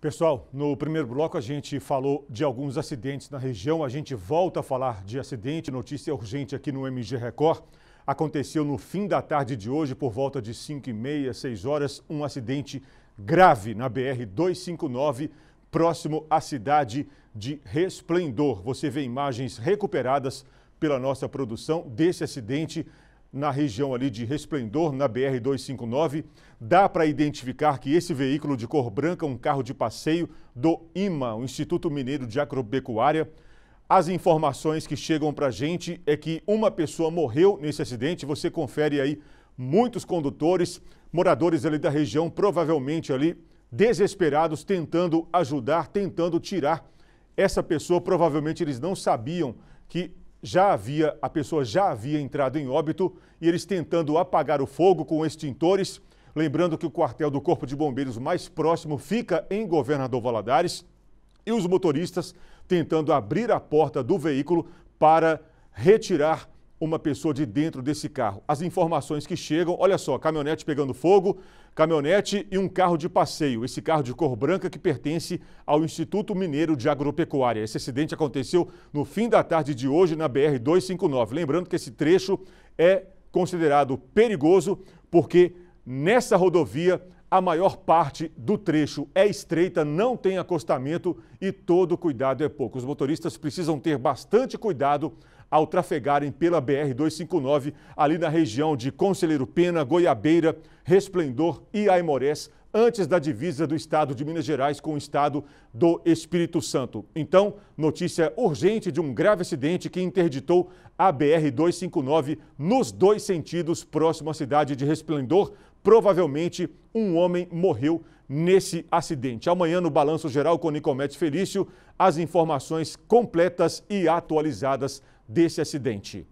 Pessoal, no primeiro bloco a gente falou de alguns acidentes na região. A gente volta a falar de acidente, notícia urgente aqui no MG Record. Aconteceu no fim da tarde de hoje, por volta de 5 e meia, 6 horas, um acidente grave na BR-259, próximo à cidade de Resplendor. Você vê imagens recuperadas pela nossa produção desse acidente na região ali de Resplendor, na BR-259, dá para identificar que esse veículo de cor branca é um carro de passeio do IMA, o Instituto Mineiro de Agropecuária. As informações que chegam para a gente é que uma pessoa morreu nesse acidente, você confere aí muitos condutores, moradores ali da região, provavelmente ali desesperados, tentando ajudar, tentando tirar essa pessoa. Provavelmente eles não sabiam que já havia, a pessoa já havia entrado em óbito e eles tentando apagar o fogo com extintores. Lembrando que o quartel do Corpo de Bombeiros mais próximo fica em Governador Valadares e os motoristas tentando abrir a porta do veículo para retirar uma pessoa de dentro desse carro. As informações que chegam, olha só, caminhonete pegando fogo, caminhonete e um carro de passeio. Esse carro de cor branca que pertence ao Instituto Mineiro de Agropecuária. Esse acidente aconteceu no fim da tarde de hoje na BR 259. Lembrando que esse trecho é considerado perigoso porque nessa rodovia a maior parte do trecho é estreita, não tem acostamento e todo cuidado é pouco. Os motoristas precisam ter bastante cuidado ao trafegarem pela BR-259, ali na região de Conselheiro Pena, Goiabeira, Resplendor e Aimorés, antes da divisa do estado de Minas Gerais com o estado do Espírito Santo. Então, notícia urgente de um grave acidente que interditou a BR-259 nos dois sentidos, próximo à cidade de Resplendor. Provavelmente, um homem morreu nesse acidente. Amanhã, no Balanço Geral com Nicomete Felício, as informações completas e atualizadas desse acidente.